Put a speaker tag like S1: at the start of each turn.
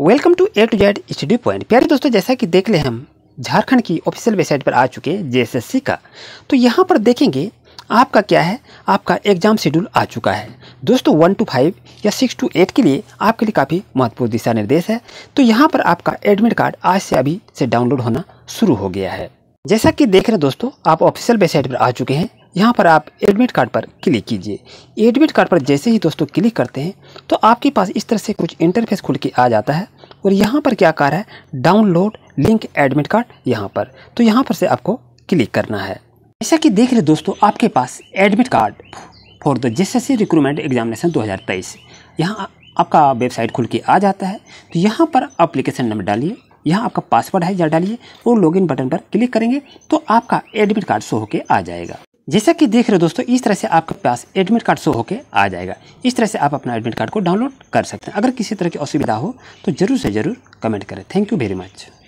S1: welcome to A to Z study point प्यारे दोस्तों जैसा कि देख ले हम झारखंड की ऑफिशियल वेबसाइट पर आ चुके हैं जेएसएससी का तो यहाँ पर देखेंगे आपका क्या है आपका एग्जाम शेड्यूल आ चुका है दोस्तों वन टू फाइव या सिक्स टू एट के लिए आपके लिए काफ़ी महत्वपूर्ण दिशा निर्देश है तो यहाँ पर आपका एडमिट कार्ड आज से अभी से डाउनलोड होना शुरू हो गया है जैसा कि देख रहे दोस्तों आप ऑफिशियल वेबसाइट पर आ चुके हैं यहाँ पर आप एडमिट कार्ड पर क्लिक कीजिए एडमिट कार्ड पर जैसे ही दोस्तों क्लिक करते हैं तो आपके पास इस तरह से कुछ इंटरफेस खुल के आ जाता है और यहाँ पर क्या कार है डाउनलोड लिंक एडमिट कार्ड यहाँ पर तो यहाँ पर से आपको क्लिक करना है जैसा कि देख रहे दोस्तों आपके पास admit card for the J S S recruitment examination 2023 यहाँ आपका वेबसाइट खुल के आ जाता है तो यहाँ पर अप्लीकेशन नंबर डालिए यहाँ आपका पासवर्ड है या डालिए और लॉगिन बटन पर क्लिक करेंगे तो आपका एडमिट कार्ड शो होकर आ जाएगा जैसा कि देख रहे हो दोस्तों इस तरह से आपके पास एडमिट कार्ड शो होकर आ जाएगा इस तरह से आप अपना एडमिट कार्ड को डाउनलोड कर सकते हैं अगर किसी तरह की असुविधा हो तो ज़रूर से ज़रूर कमेंट करें थैंक यू वेरी मच